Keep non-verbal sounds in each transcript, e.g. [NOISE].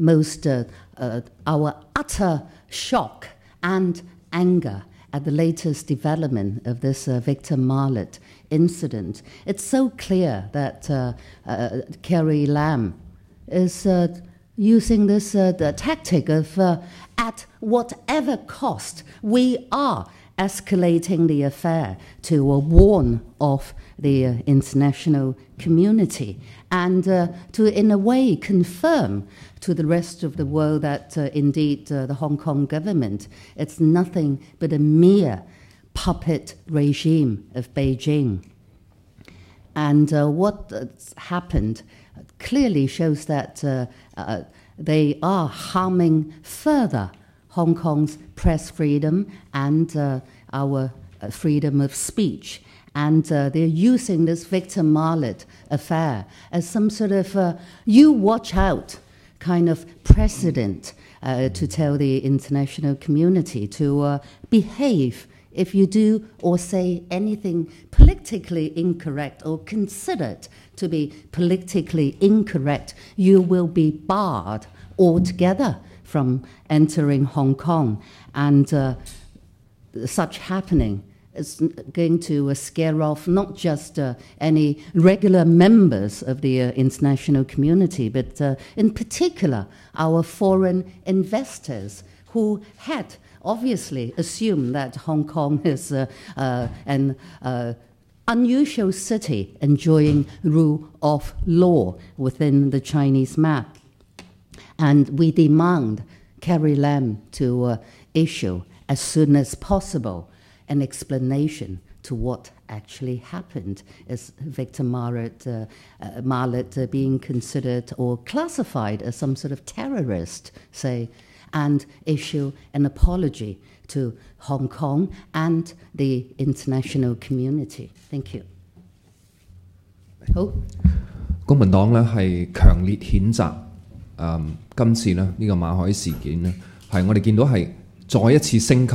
most uh, uh, our utter shock and anger at the latest development of this uh, Victor Marlett incident. It's so clear that uh, uh, Carrie Lam is uh, using this tactic of at whatever cost we are escalating the affair to a warn of the uh, international community and uh, to, in a way, confirm to the rest of the world that uh, indeed uh, the Hong Kong government it's nothing but a mere puppet regime of Beijing. And uh, what's happened clearly shows that uh, they are harming further Hong Kong's press freedom and our freedom of speech and uh, they're using this Victor Marlet affair as some sort of uh, you watch out kind of precedent uh, to tell the international community to uh, behave if you do or say anything politically incorrect or considered to be politically incorrect, you will be barred altogether from entering Hong Kong. And uh, such happening is going to uh, scare off not just uh, any regular members of the uh, international community, but uh, in particular our foreign investors who had obviously assumed that Hong Kong [LAUGHS] is uh, uh, an unusual city enjoying rule of law within the Chinese map. And we demand Carrie Lam to issue as soon as possible an explanation to what actually happened as Victor Marlet, uh, uh, uh, being considered or classified as some sort of terrorist, say, and issue an apology to Hong Kong and the international community. Thank you. 好，公民黨咧係強烈譴責誒、嗯、今次咧呢、這個馬海事件咧，係我哋見到係再一次升級。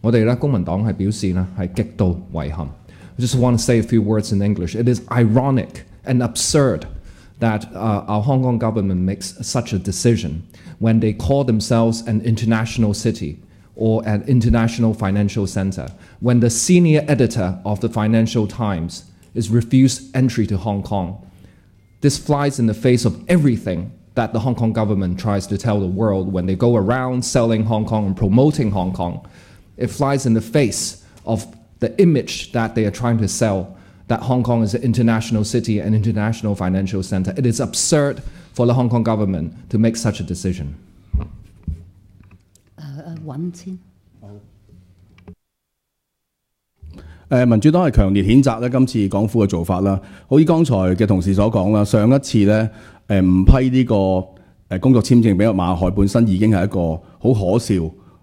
我哋咧公民黨係表示呢係極度遺憾。I just want to say a few words in English. It is ironic and absurd that uh, our Hong Kong government makes such a decision when they call themselves an international city or an international financial center, when the senior editor of the Financial Times is refused entry to Hong Kong. This flies in the face of everything that the Hong Kong government tries to tell the world when they go around selling Hong Kong and promoting Hong Kong. It flies in the face of the image that they are trying to sell that Hong Kong is an international city and international financial center. It is absurd for the Hong Kong government to make such a decision. Uh, uh, 誒民主黨係強烈譴責咧今次港府嘅做法啦，好似剛才嘅同事所講啦，上一次咧誒唔批呢個誒工作簽證俾馬海本身已經係一個好可笑。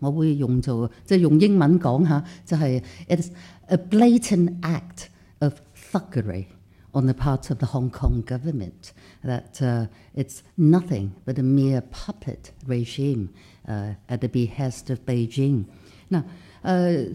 我會用做即係用英文講下，就係、是、it's a blatant act of on the part of the Hong Kong government that uh, it's nothing but a mere puppet regime uh, at the behest of Beijing. Now, uh,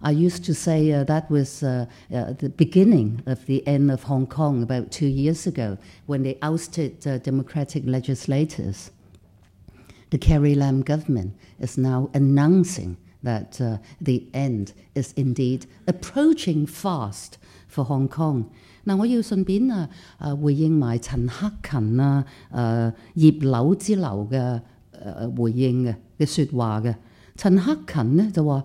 I used to say uh, that was uh, uh, the beginning of the end of Hong Kong about two years ago when they ousted uh, democratic legislators. The Carrie Lam government is now announcing that uh, the end is indeed approaching fast for Hong Kong。嗱，我要順便啊啊回應埋陳克勤啊誒葉柳之流嘅誒回應嘅嘅説話嘅。陳克勤呢就話。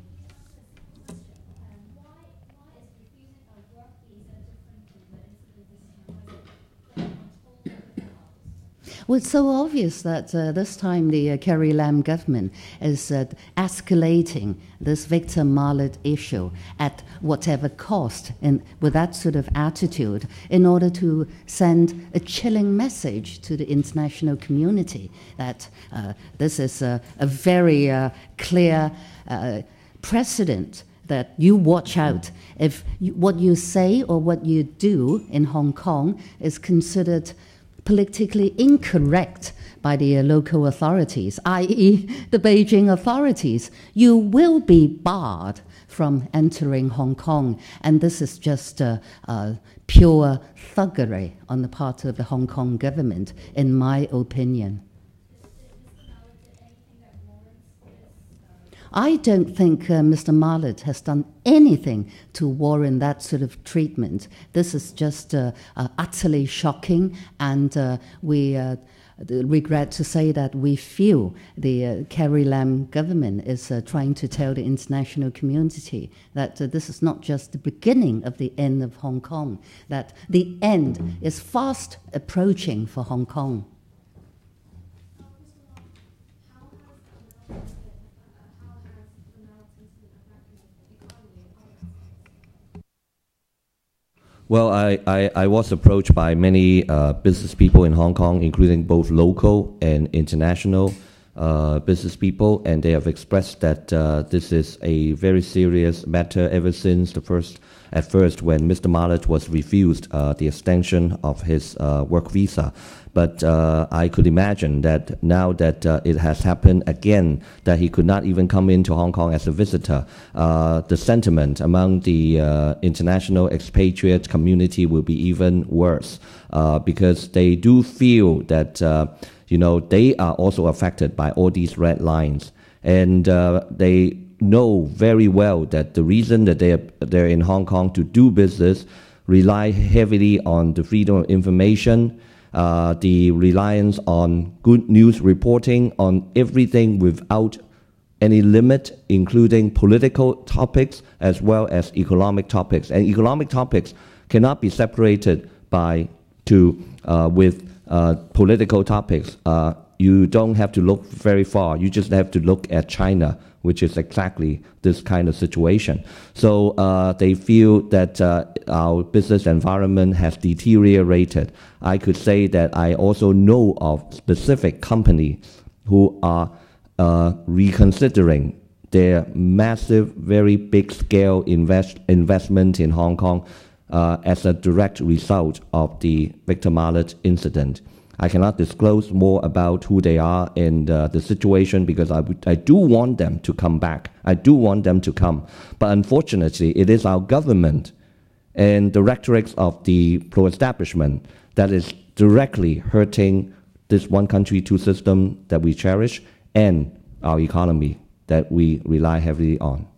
Well, it's so obvious that uh, this time the uh, Kerry Lam government is uh, escalating this Victor Mallet issue at whatever cost and with that sort of attitude in order to send a chilling message to the international community that uh, this is a, a very uh, clear uh, precedent that you watch out if you, what you say or what you do in Hong Kong is considered politically incorrect by the uh, local authorities, i.e., the Beijing authorities. You will be barred from entering Hong Kong, and this is just a, uh, a uh, pure thuggery on the part of the Hong Kong government, in my opinion. I don't think uh, Mr. Marlett has done anything to warrant that sort of treatment. This is just uh, uh, utterly shocking, and uh, we uh, regret to say that we feel the uh, Carrie Lam government is uh, trying to tell the international community that uh, this is not just the beginning of the end of Hong Kong, that the end is fast approaching for Hong Kong. Well, I, I, I, was approached by many uh, business people in Hong Kong, including both local and international uh, business people, and they have expressed that uh, this is a very serious matter ever since the first, at first, when Mr. Mallet was refused uh, the extension of his uh, work visa. But uh, I could imagine that now that uh, it has happened again, that he could not even come into Hong Kong as a visitor, uh, the sentiment among the uh, international expatriate community will be even worse uh, because they do feel that uh, you know they are also affected by all these red lines, and they know very well that the reason that they are, they're in Hong Kong to do business rely heavily on the freedom of information uh, the reliance on good news reporting on everything without any limit, including political topics as well as economic topics. And economic topics cannot be separated by to uh, with uh, political topics. Uh, you don't have to look very far. You just have to look at China which is exactly this kind of situation. So uh, they feel that uh, our business environment has deteriorated. I could say that I also know of specific companies who are uh, reconsidering their massive, very big scale invest investment in Hong Kong uh, as a direct result of the Victor Mallet incident. I cannot disclose more about who they are and uh, the situation because I, I do want them to come back. I do want them to come. But unfortunately, it is our government and the rhetorics of the pro establishment that is directly hurting this one country, two system that we cherish and our economy that we rely heavily on.